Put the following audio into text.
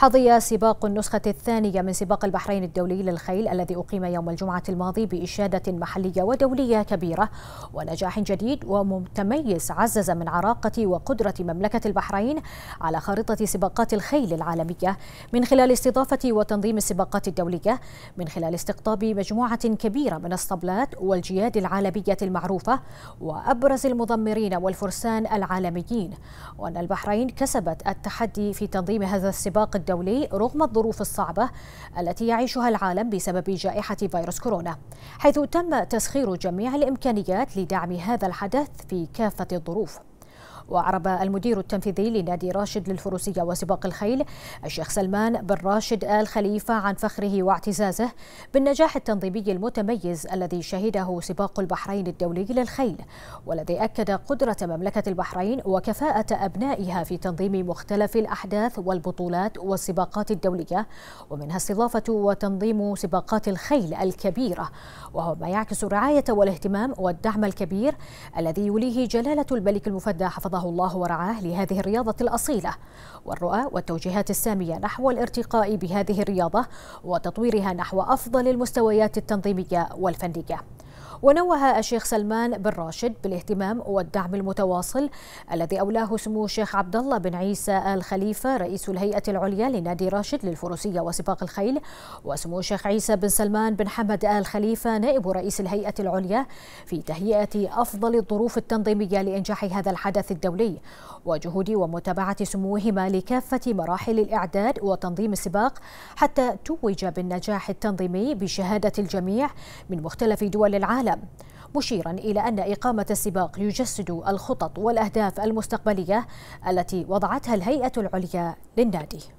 حظي سباق النسخة الثانية من سباق البحرين الدولي للخيل الذي أقيم يوم الجمعة الماضي بإشادة محلية ودولية كبيرة ونجاح جديد ومتميز عزز من عراقة وقدرة مملكة البحرين على خارطة سباقات الخيل العالمية من خلال استضافة وتنظيم السباقات الدولية من خلال استقطاب مجموعة كبيرة من الصبلات والجياد العالمية المعروفة وأبرز المضمرين والفرسان العالميين وأن البحرين كسبت التحدي في تنظيم هذا السباق الدولي رغم الظروف الصعبة التي يعيشها العالم بسبب جائحة فيروس كورونا حيث تم تسخير جميع الإمكانيات لدعم هذا الحدث في كافة الظروف وعرب المدير التنفيذي لنادي راشد للفروسية وسباق الخيل الشيخ سلمان بن راشد آل خليفة عن فخره واعتزازه بالنجاح التنظيمي المتميز الذي شهده سباق البحرين الدولي للخيل والذي أكد قدرة مملكة البحرين وكفاءة أبنائها في تنظيم مختلف الأحداث والبطولات والسباقات الدولية ومنها استضافة وتنظيم سباقات الخيل الكبيرة وهو ما يعكس الرعاية والاهتمام والدعم الكبير الذي يوليه جلالة الملك المفدى حفظه حفظه الله ورعاه لهذه الرياضة الأصيلة والرؤى والتوجيهات السامية نحو الارتقاء بهذه الرياضة وتطويرها نحو أفضل المستويات التنظيمية والفنية ونوه الشيخ سلمان بن راشد بالاهتمام والدعم المتواصل الذي أولاه سمو الشيخ عبد الله بن عيسى آل خليفة رئيس الهيئة العليا لنادي راشد للفروسية وسباق الخيل وسمو الشيخ عيسى بن سلمان بن حمد آل خليفة نائب رئيس الهيئة العليا في تهيئة أفضل الظروف التنظيمية لإنجاح هذا الحدث الدولي وجهود ومتابعة سموهما لكافة مراحل الإعداد وتنظيم السباق حتى توج بالنجاح التنظيمي بشهادة الجميع من مختلف دول العالم العالم مشيرا إلى أن إقامة السباق يجسد الخطط والأهداف المستقبلية التي وضعتها الهيئة العليا للنادي